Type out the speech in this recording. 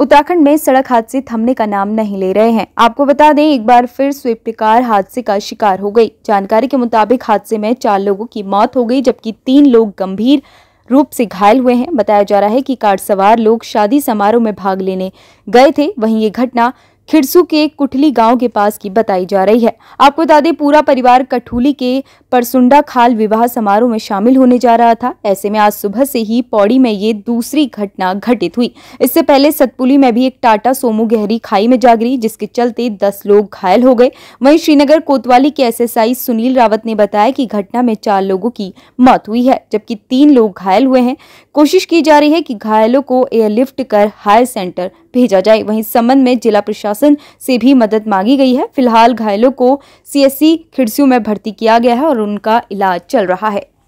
उत्तराखंड में सड़क हादसे थमने का नाम नहीं ले रहे हैं आपको बता दें एक बार फिर स्विफ्ट कार हादसे का शिकार हो गई जानकारी के मुताबिक हादसे में चार लोगों की मौत हो गई जबकि तीन लोग गंभीर रूप से घायल हुए हैं बताया जा रहा है कि कार सवार लोग शादी समारोह में भाग लेने गए थे वहीं ये घटना खिड़सू के कुठली गांव के पास की बताई जा रही है आपको बता दें पूरा परिवार कठूली के परसुंडा खाल विवाह समारोह में शामिल होने जा रहा था ऐसे में आज सुबह से ही पौड़ी में ये दूसरी घटना घटित हुई इससे पहले सतपुली में भी एक टाटा सोमू गहरी खाई में जा गिरी जिसके चलते दस लोग घायल हो गए वहीं श्रीनगर कोतवाली के एस सुनील रावत ने बताया कि घटना में चार लोगों की मौत हुई है जबकि तीन लोग घायल हुए हैं कोशिश की जा रही है कि घायलों को एयरलिफ्ट कर हायर सेंटर भेजा जाए वहीं संबंध में जिला प्रशासन प्रशासन से भी मदद मांगी गई है फिलहाल घायलों को सीएससी खिड़सियों में भर्ती किया गया है और उनका इलाज चल रहा है